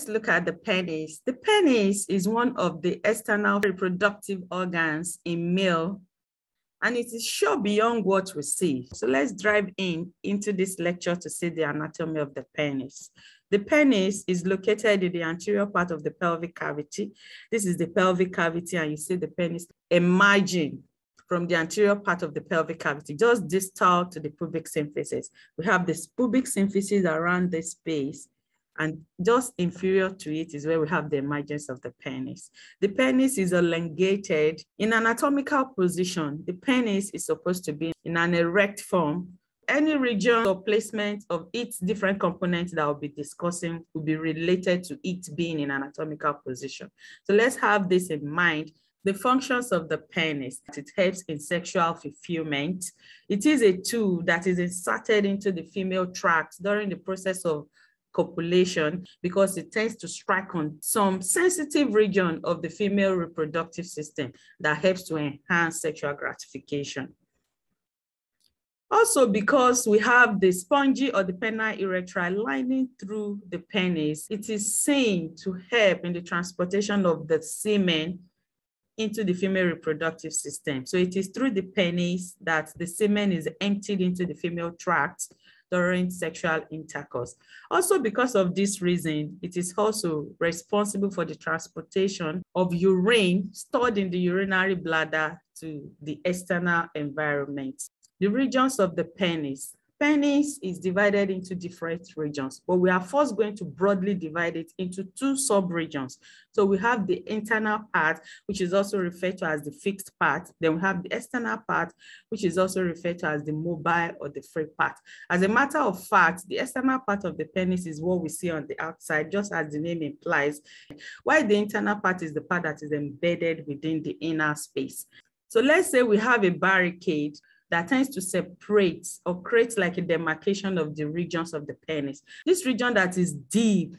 let's look at the penis. The penis is one of the external reproductive organs in male, and it is sure beyond what we see. So let's dive in into this lecture to see the anatomy of the penis. The penis is located in the anterior part of the pelvic cavity. This is the pelvic cavity, and you see the penis emerging from the anterior part of the pelvic cavity, just distal to the pubic symphysis. We have this pubic symphysis around this space and just inferior to it is where we have the emergence of the penis. The penis is elongated in anatomical position. The penis is supposed to be in an erect form any region or placement of its different components that I'll be discussing will be related to it being in anatomical position. So let's have this in mind. The functions of the penis, it helps in sexual fulfillment. It is a tool that is inserted into the female tract during the process of copulation because it tends to strike on some sensitive region of the female reproductive system that helps to enhance sexual gratification. Also, because we have the spongy or the penile erectile lining through the penis, it is seen to help in the transportation of the semen into the female reproductive system. So it is through the penis that the semen is emptied into the female tract during sexual intercourse. Also because of this reason, it is also responsible for the transportation of urine stored in the urinary bladder to the external environment. The regions of the penis Penis is divided into different regions, but we are first going to broadly divide it into two sub-regions. So we have the internal part, which is also referred to as the fixed part. Then we have the external part, which is also referred to as the mobile or the free part. As a matter of fact, the external part of the penis is what we see on the outside, just as the name implies, while the internal part is the part that is embedded within the inner space. So let's say we have a barricade that tends to separate or create like a demarcation of the regions of the penis. This region that is deep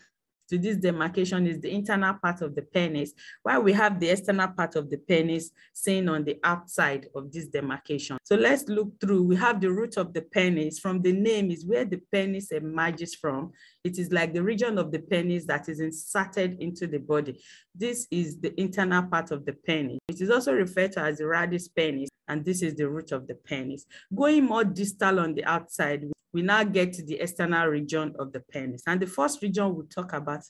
to this demarcation is the internal part of the penis, while we have the external part of the penis seen on the outside of this demarcation. So let's look through. We have the root of the penis. From the name is where the penis emerges from. It is like the region of the penis that is inserted into the body. This is the internal part of the penis. It is also referred to as the radius penis and this is the root of the penis. Going more distal on the outside, we now get to the external region of the penis. And the first region we'll talk about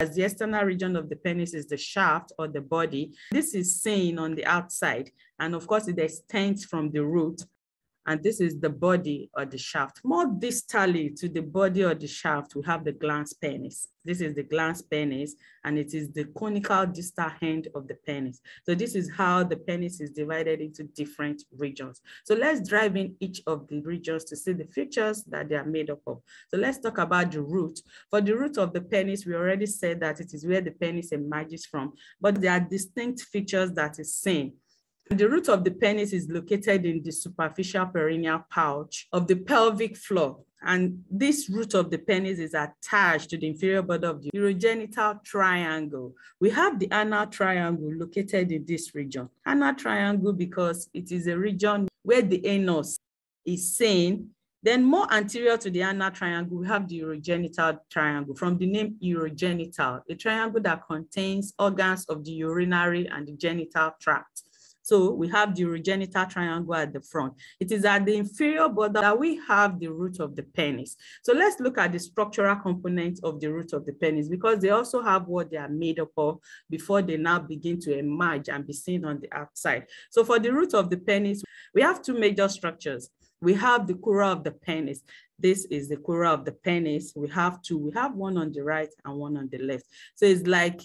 as the external region of the penis is the shaft or the body. This is seen on the outside. And of course, it extends from the root and this is the body or the shaft. More distally to the body or the shaft, we have the glans penis. This is the glans penis, and it is the conical distal end of the penis. So this is how the penis is divided into different regions. So let's drive in each of the regions to see the features that they are made up of. So let's talk about the root. For the root of the penis, we already said that it is where the penis emerges from, but there are distinct features that is seen. The root of the penis is located in the superficial perineal pouch of the pelvic floor. And this root of the penis is attached to the inferior border of the urogenital triangle. We have the anal triangle located in this region. Anal triangle because it is a region where the anus is seen. Then more anterior to the anal triangle, we have the urogenital triangle from the name urogenital, a triangle that contains organs of the urinary and the genital tract. So we have the urogenital triangle at the front. It is at the inferior border that we have the root of the penis. So let's look at the structural components of the root of the penis because they also have what they are made up of before they now begin to emerge and be seen on the outside. So for the root of the penis, we have two major structures. We have the cura of the penis. This is the cura of the penis. We have two. We have one on the right and one on the left. So it's like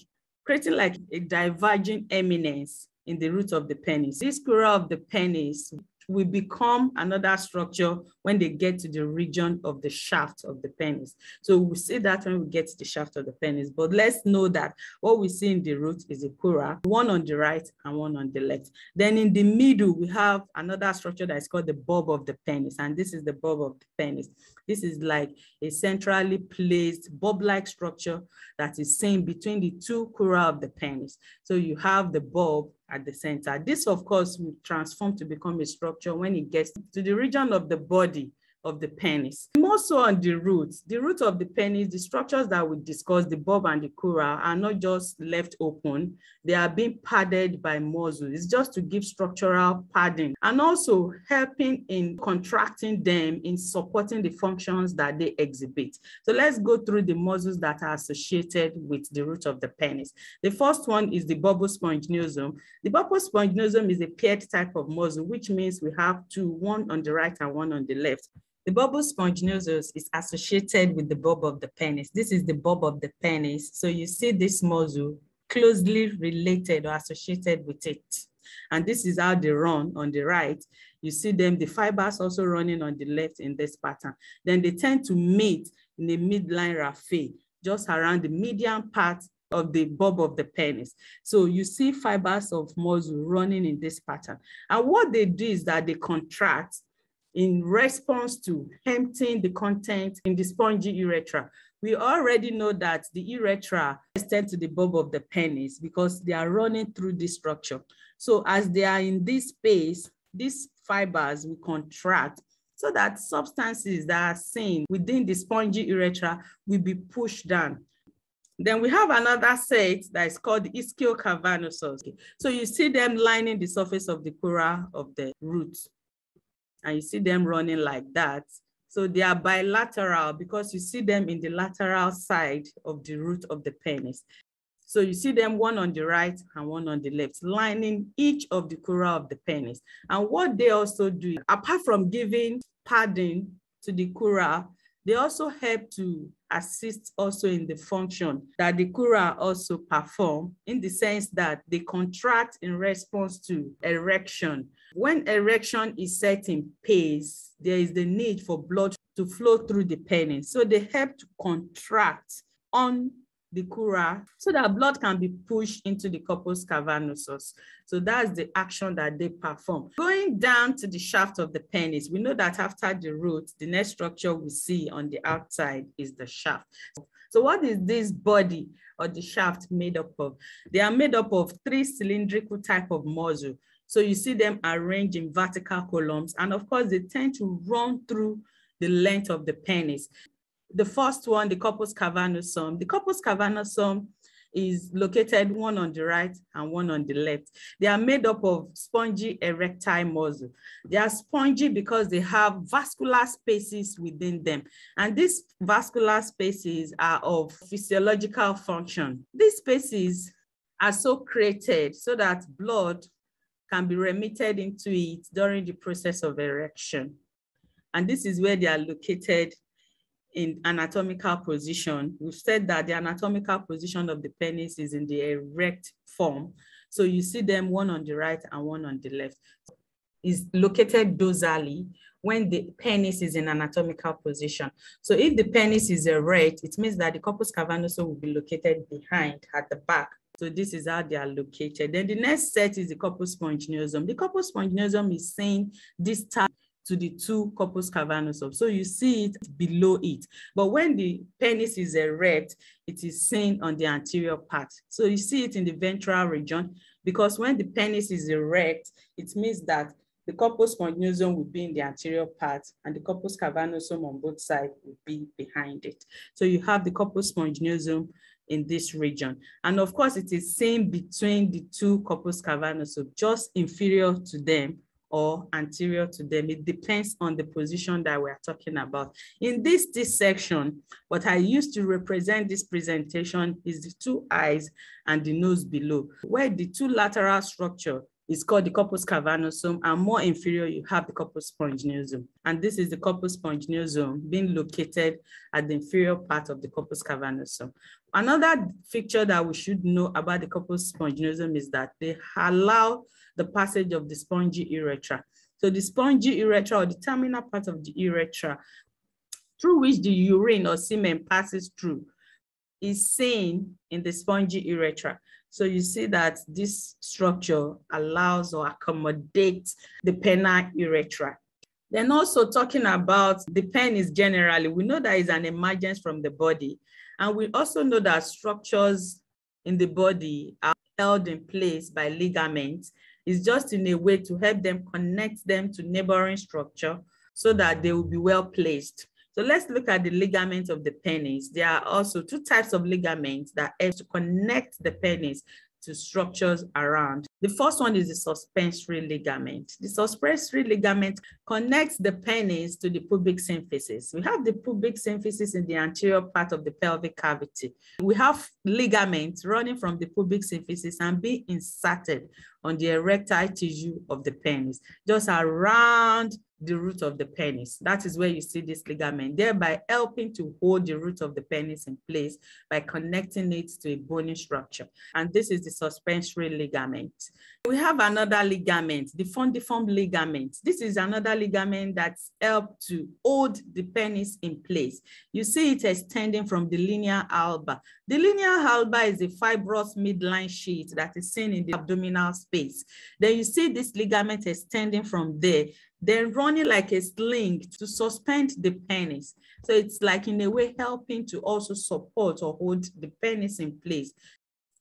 creating like a diverging eminence in the root of the penis. This pleura of the penis will become another structure when they get to the region of the shaft of the penis. So we see that when we get to the shaft of the penis, but let's know that what we see in the root is a pleura, one on the right and one on the left. Then in the middle, we have another structure that is called the bulb of the penis, and this is the bulb of the penis. This is like a centrally placed bulb-like structure that is seen between the two cura of the penis. So you have the bulb at the center. This, of course, will transform to become a structure when it gets to the region of the body of the penis. More so on the roots. The root of the penis, the structures that we discussed, the bulb and the cura, are not just left open. They are being padded by muscle. It's just to give structural padding and also helping in contracting them, in supporting the functions that they exhibit. So let's go through the muscles that are associated with the root of the penis. The first one is the bulbo sponginosum. The bulbo sponginosum is a paired type of muscle, which means we have two, one on the right and one on the left. The bulbul sponginosus is associated with the bulb of the penis. This is the bulb of the penis. So you see this muscle closely related or associated with it. And this is how they run on the right. You see them, the fibers also running on the left in this pattern. Then they tend to meet in the midline raphe, just around the median part of the bulb of the penis. So you see fibers of muscle running in this pattern. And what they do is that they contract in response to emptying the content in the spongy urethra. We already know that the urethra extends to the bulb of the penis because they are running through this structure. So as they are in this space, these fibers will contract so that substances that are seen within the spongy urethra will be pushed down. Then we have another set that is called ischiocavernosus. So you see them lining the surface of the coral of the root and you see them running like that, so they are bilateral because you see them in the lateral side of the root of the penis. So you see them one on the right and one on the left, lining each of the cura of the penis. And what they also do, apart from giving padding to the cura. They also help to assist also in the function that the cura also perform in the sense that they contract in response to erection. When erection is set in pace, there is the need for blood to flow through the penis. So they help to contract on the cura, so that blood can be pushed into the corpus cavernosus. So that's the action that they perform. Going down to the shaft of the penis, we know that after the root, the next structure we see on the outside is the shaft. So what is this body or the shaft made up of? They are made up of three cylindrical type of muscle. So you see them arranged in vertical columns. And of course, they tend to run through the length of the penis the first one, the corpus cavernosum. The corpus cavernosum is located one on the right and one on the left. They are made up of spongy erectile muscle. They are spongy because they have vascular spaces within them. And these vascular spaces are of physiological function. These spaces are so created so that blood can be remitted into it during the process of erection. And this is where they are located in anatomical position. We've said that the anatomical position of the penis is in the erect form. So you see them one on the right and one on the left. Is located dorsally when the penis is in anatomical position. So if the penis is erect, it means that the corpus cavernosum will be located behind at the back so this is how they are located. Then the next set is the corpus spongiosum. The corpus spongiosum is seen this type to the two corpus cavernosum. So you see it below it. But when the penis is erect, it is seen on the anterior part. So you see it in the ventral region because when the penis is erect, it means that the corpus spongiosum will be in the anterior part and the corpus cavernosum on both sides will be behind it. So you have the corpus spongiosum in this region. And of course, it is seen between the two corpus cavernosum, just inferior to them or anterior to them. It depends on the position that we're talking about. In this, this section, what I used to represent this presentation is the two eyes and the nose below, where the two lateral structure is called the corpus cavernosum, and more inferior, you have the corpus sponginosum. And this is the corpus sponginosum being located at the inferior part of the corpus cavernosum. Another feature that we should know about the couple sponginosum is that they allow the passage of the spongy urethra. So the spongy urethra or the terminal part of the urethra through which the urine or semen passes through is seen in the spongy urethra. So you see that this structure allows or accommodates the penile urethra. Then also talking about the penis, generally, we know it's an emergence from the body. And we also know that structures in the body are held in place by ligaments. It's just in a way to help them connect them to neighboring structure so that they will be well placed. So let's look at the ligaments of the penis. There are also two types of ligaments that help to connect the penis to structures around. The first one is the suspensory ligament. The suspensory ligament connects the penis to the pubic symphysis. We have the pubic symphysis in the anterior part of the pelvic cavity. We have ligaments running from the pubic symphysis and being inserted on the erectile tissue of the penis, just around the root of the penis. That is where you see this ligament, thereby helping to hold the root of the penis in place by connecting it to a bony structure. And this is the suspensory ligament. We have another ligament, the fundiform ligament. This is another ligament that helps to hold the penis in place. You see it extending from the linea alba. The linea alba is a fibrous midline sheet that is seen in the abdominal space. Then you see this ligament extending from there then running like a sling to suspend the penis. So it's like in a way helping to also support or hold the penis in place.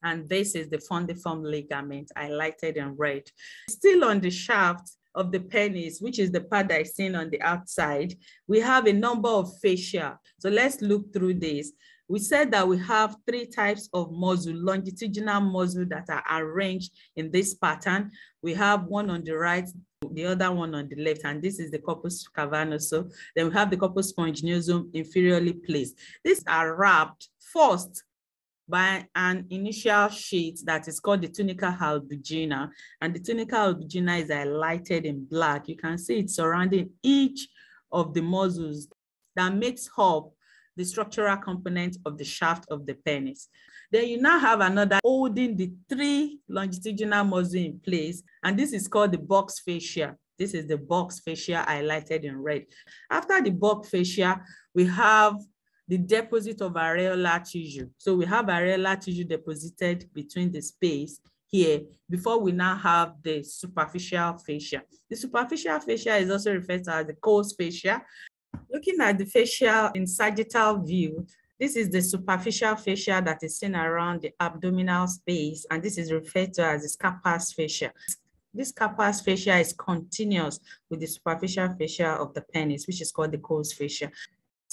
And this is the fundiform ligament highlighted in red. Still on the shaft of the penis, which is the part that is seen on the outside, we have a number of fascia. So let's look through this. We said that we have three types of muscle, longitudinal muscle that are arranged in this pattern. We have one on the right, the other one on the left, and this is the corpus cavernosum. Then we have the corpus sponginosum inferiorly placed. These are wrapped first by an initial sheet that is called the tunica albugina. And the tunica albugina is highlighted in black. You can see it surrounding each of the muscles that makes up the structural component of the shaft of the penis. Then you now have another holding the three longitudinal muscles in place, and this is called the box fascia. This is the box fascia highlighted in red. After the box fascia, we have the deposit of areolar tissue. So we have areolar tissue deposited between the space here before we now have the superficial fascia. The superficial fascia is also referred to as the cold fascia, Looking at the facial in sagittal view, this is the superficial fascia that is seen around the abdominal space, and this is referred to as the scarpus fascia. This scarpus fascia is continuous with the superficial fascia of the penis, which is called the coals fascia.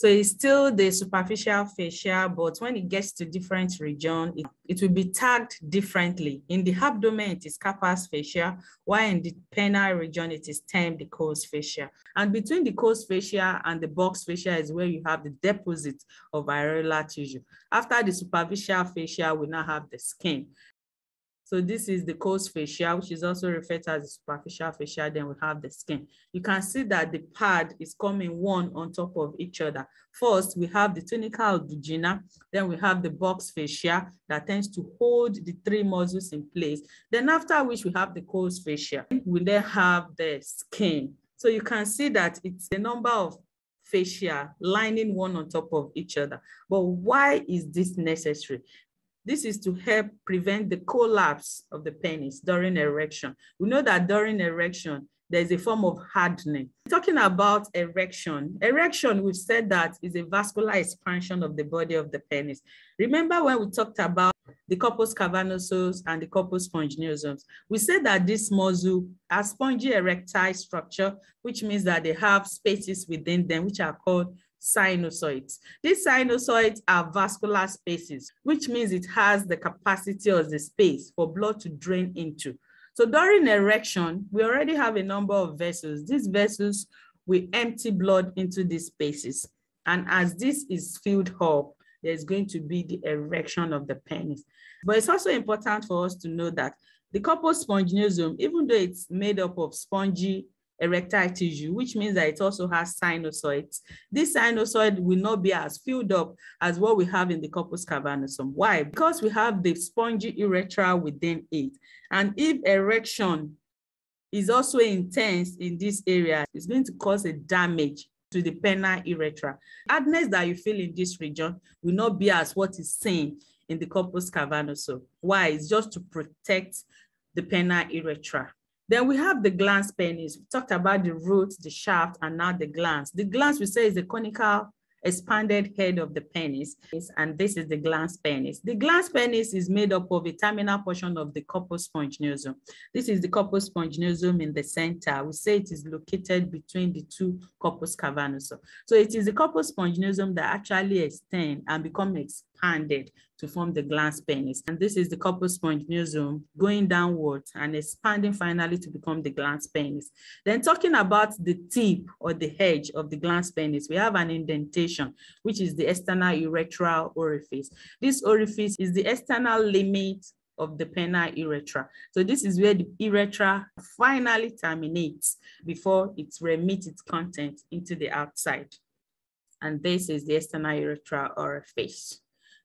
So it's still the superficial fascia, but when it gets to different region, it, it will be tagged differently. In the abdomen, it is carpus fascia, while in the penile region, it is termed the coarse fascia. And between the coarse fascia and the box fascia is where you have the deposit of areolar tissue. After the superficial fascia, we now have the skin. So this is the coarse fascia, which is also referred to as the superficial fascia. Then we have the skin. You can see that the pad is coming one on top of each other. First, we have the tunica dugina. Then we have the box fascia that tends to hold the three muscles in place. Then after which we have the coarse fascia. We then have the skin. So you can see that it's a number of fascia lining one on top of each other. But why is this necessary? This is to help prevent the collapse of the penis during erection. We know that during erection, there's a form of hardening. Talking about erection, erection, we've said that is a vascular expansion of the body of the penis. Remember when we talked about the corpus cavernosus and the corpus sponginosums, we said that this muscle has spongy erectile structure, which means that they have spaces within them, which are called sinusoids. These sinusoids are vascular spaces, which means it has the capacity or the space for blood to drain into. So during erection, we already have a number of vessels. These vessels will empty blood into these spaces. And as this is filled up, there's going to be the erection of the penis. But it's also important for us to know that the corpus spongiosum, even though it's made up of spongy erectile tissue, which means that it also has sinusoids. This sinusoid will not be as filled up as what we have in the corpus cavernosum. Why? Because we have the spongy urethra within it. And if erection is also intense in this area, it's going to cause a damage to the penile urethra. Hardness that you feel in this region will not be as what is seen in the corpus cavernosum. Why? It's just to protect the penile urethra. Then we have the glans penis. We talked about the root, the shaft, and now the glans. The glans we say is the conical expanded head of the penis, and this is the glans penis. The glans penis is made up of a terminal portion of the corpus sponginosum. This is the corpus sponginosum in the center. We say it is located between the two corpus cavernosum. So it is the corpus sponginosum that actually extend and become ex expanded to form the glass penis. And this is the copper sponge going downwards and expanding finally to become the glass penis. Then talking about the tip or the edge of the glass penis, we have an indentation, which is the external urethral orifice. This orifice is the external limit of the penile urethra. So this is where the urethra finally terminates before it remits its content into the outside. And this is the external urethral orifice.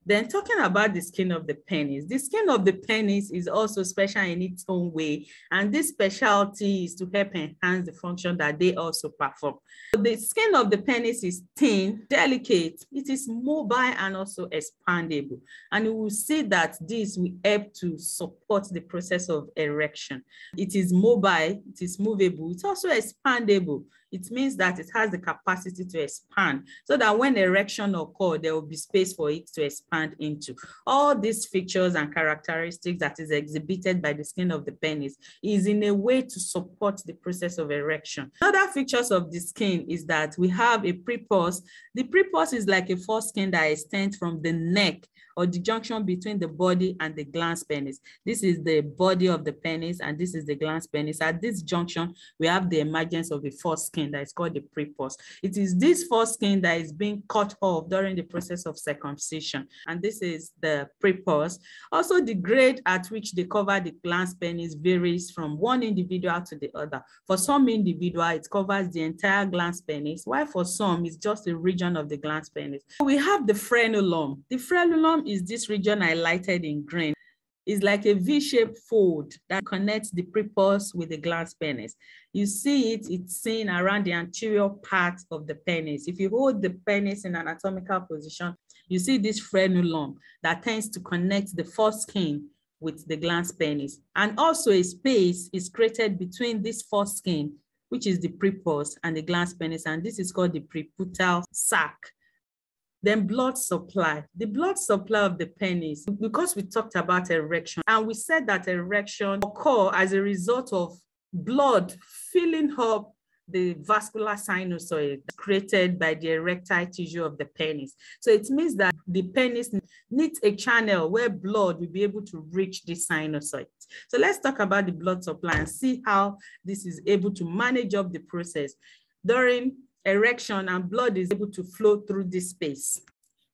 Then talking about the skin of the penis, the skin of the penis is also special in its own way. And this specialty is to help enhance the function that they also perform. So the skin of the penis is thin, delicate, it is mobile and also expandable. And you will see that this will help to support the process of erection. It is mobile, it is movable, it's also expandable it means that it has the capacity to expand so that when erection occurs, there will be space for it to expand into. All these features and characteristics that is exhibited by the skin of the penis is in a way to support the process of erection. Other features of the skin is that we have a prepuce. The prepuce is like a foreskin that extends from the neck or the junction between the body and the glans penis. This is the body of the penis and this is the glans penis. At this junction, we have the emergence of a foreskin that is called the prepuce. It is this foreskin that is being cut off during the process of circumcision. And this is the prepuce. Also, the grade at which they cover the glans penis varies from one individual to the other. For some individual, it covers the entire glans penis, while for some, it's just a region of the glans penis. We have the frenulum. The frenulum is this region highlighted in green. It's like a V-shaped fold that connects the prepuce with the glans penis. You see it, it's seen around the anterior part of the penis. If you hold the penis in an anatomical position, you see this frenulum that tends to connect the foreskin with the glans penis. And also a space is created between this foreskin, which is the prepuce and the glans penis. And this is called the preputal sac. Then blood supply, the blood supply of the penis, because we talked about erection and we said that erection occur as a result of blood filling up the vascular sinusoid created by the erectile tissue of the penis. So it means that the penis needs a channel where blood will be able to reach the sinusoid. So let's talk about the blood supply and see how this is able to manage up the process during erection and blood is able to flow through this space.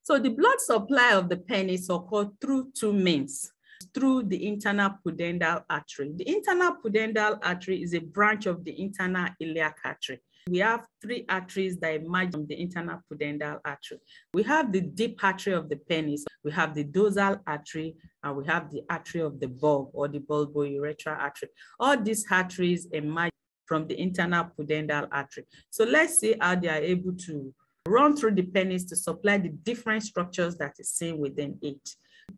So the blood supply of the penis occurs through two means, through the internal pudendal artery. The internal pudendal artery is a branch of the internal iliac artery. We have three arteries that emerge from the internal pudendal artery. We have the deep artery of the penis, we have the dorsal artery, and we have the artery of the bulb or the bulbourethral artery. All these arteries emerge from the internal pudendal artery. So let's see how they are able to run through the penis to supply the different structures that is seen within it.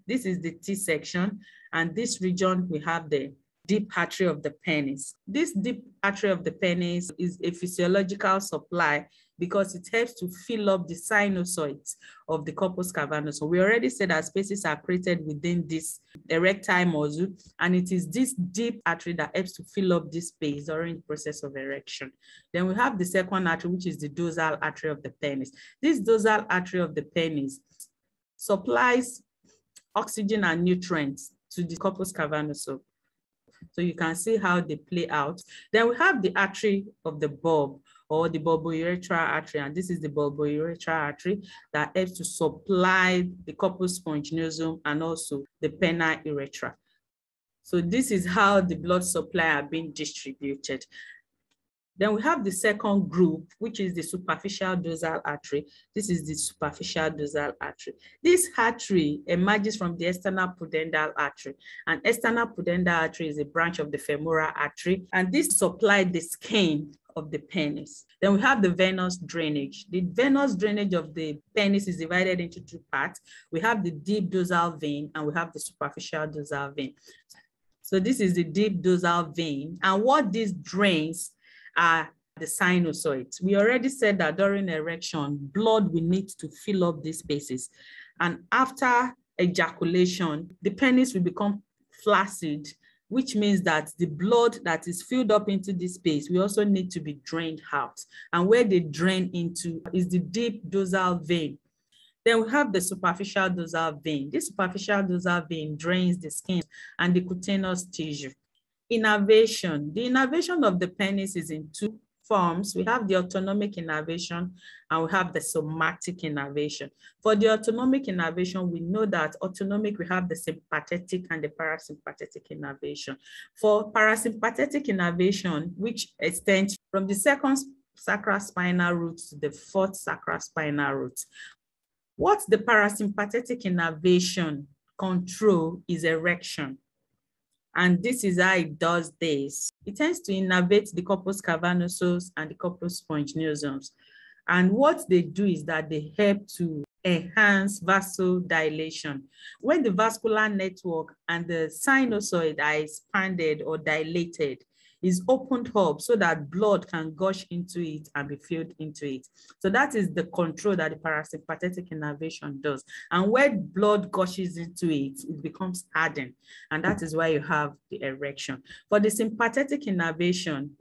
This is the T section, and this region we have the deep artery of the penis. This deep artery of the penis is a physiological supply because it helps to fill up the sinusoids of the corpus cavernosum. We already said that spaces are created within this erectile muscle, and it is this deep artery that helps to fill up this space during the process of erection. Then we have the second artery, which is the dorsal artery of the penis. This dorsal artery of the penis supplies oxygen and nutrients to the corpus cavernosum. So you can see how they play out. Then we have the artery of the bulb or the bulbourethral artery. And this is the bulbourethral artery that helps to supply the corpus spongiosum and also the penile urethra. So this is how the blood supply are being distributed. Then we have the second group, which is the superficial dorsal artery. This is the superficial dorsal artery. This artery emerges from the external pudendal artery. And external pudendal artery is a branch of the femoral artery. And this supplies the skin of the penis. Then we have the venous drainage. The venous drainage of the penis is divided into two parts. We have the deep dorsal vein and we have the superficial dorsal vein. So this is the deep dorsal vein. And what this drains are the sinusoids. We already said that during erection, blood will need to fill up these spaces. And after ejaculation, the penis will become flaccid, which means that the blood that is filled up into this space we also need to be drained out. And where they drain into is the deep dorsal vein. Then we have the superficial dorsal vein. This superficial dorsal vein drains the skin and the cutaneous tissue. Innovation. The innovation of the penis is in two forms. We have the autonomic innovation and we have the somatic innervation. For the autonomic innervation, we know that autonomic, we have the sympathetic and the parasympathetic innervation. For parasympathetic innervation, which extends from the second spinal root to the fourth spinal root. What the parasympathetic innervation control is erection and this is how it does this. It tends to innervate the corpus cavernosus and the corpus sponginosums. And what they do is that they help to enhance vasodilation. When the vascular network and the sinusoid are expanded or dilated, is opened up so that blood can gush into it and be filled into it. So that is the control that the parasympathetic innervation does. And when blood gushes into it, it becomes hardened. And that is why you have the erection. For the sympathetic innervation,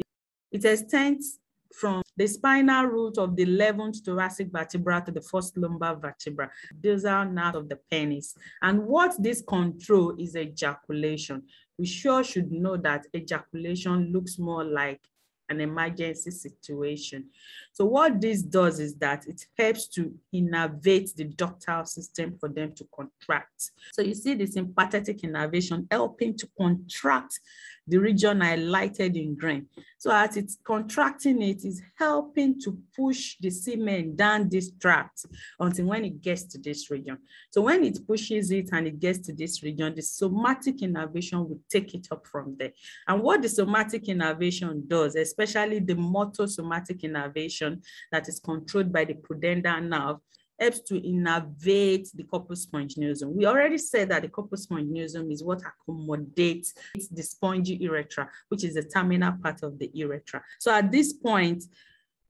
it extends from the spinal root of the 11th thoracic vertebra to the first lumbar vertebra. Those are nerves of the penis. And what this control is ejaculation we sure should know that ejaculation looks more like an emergency situation. So what this does is that it helps to innervate the ductile system for them to contract. So you see this sympathetic innervation helping to contract the region highlighted in green. So as it's contracting it is helping to push the semen down this tract until when it gets to this region. So when it pushes it and it gets to this region, the somatic innervation will take it up from there. And what the somatic innervation does, especially the motor somatic innervation, that is controlled by the pudendal nerve helps to innervate the corpus spongiosum. We already said that the corpus spongiosum is what accommodates the spongy urethra, which is the terminal part of the urethra. So at this point,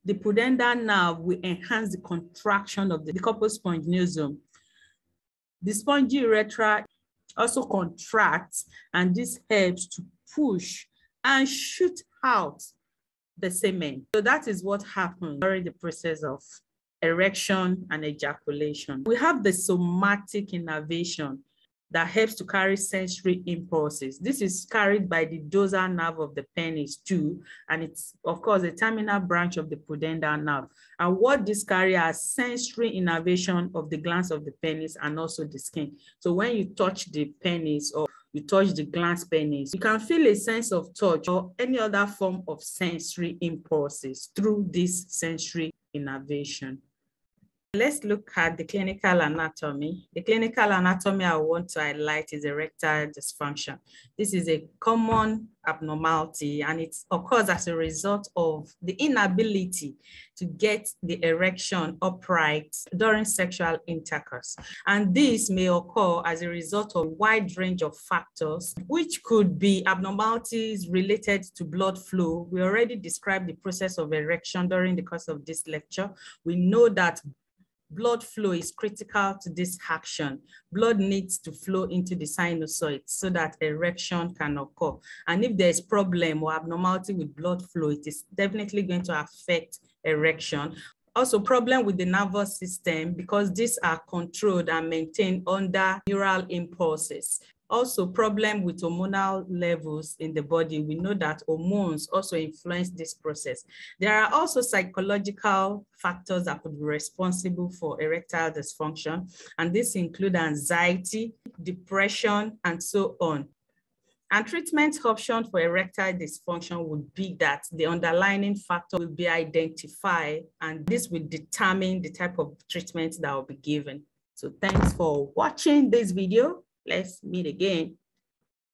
the pudendal nerve will enhance the contraction of the, the corpus spongiosum. The spongy urethra also contracts, and this helps to push and shoot out the semen. So that is what happens during the process of erection and ejaculation. We have the somatic innervation that helps to carry sensory impulses. This is carried by the dorsal nerve of the penis too, and it's of course a terminal branch of the pudendal nerve. And what this carries are sensory innervation of the glands of the penis and also the skin. So when you touch the penis or you touch the glans penis, you can feel a sense of touch or any other form of sensory impulses through this sensory innervation. Let's look at the clinical anatomy. The clinical anatomy I want to highlight is erectile dysfunction. This is a common abnormality and it occurs as a result of the inability to get the erection upright during sexual intercourse. And this may occur as a result of a wide range of factors, which could be abnormalities related to blood flow. We already described the process of erection during the course of this lecture. We know that blood flow is critical to this action. Blood needs to flow into the sinusoid so that erection can occur. And if there's problem or abnormality with blood flow, it is definitely going to affect erection. Also problem with the nervous system because these are controlled and maintained under neural impulses. Also, problem with hormonal levels in the body. We know that hormones also influence this process. There are also psychological factors that could be responsible for erectile dysfunction, and this include anxiety, depression, and so on. And treatment option for erectile dysfunction would be that the underlying factor will be identified, and this will determine the type of treatment that will be given. So thanks for watching this video. Let's meet again.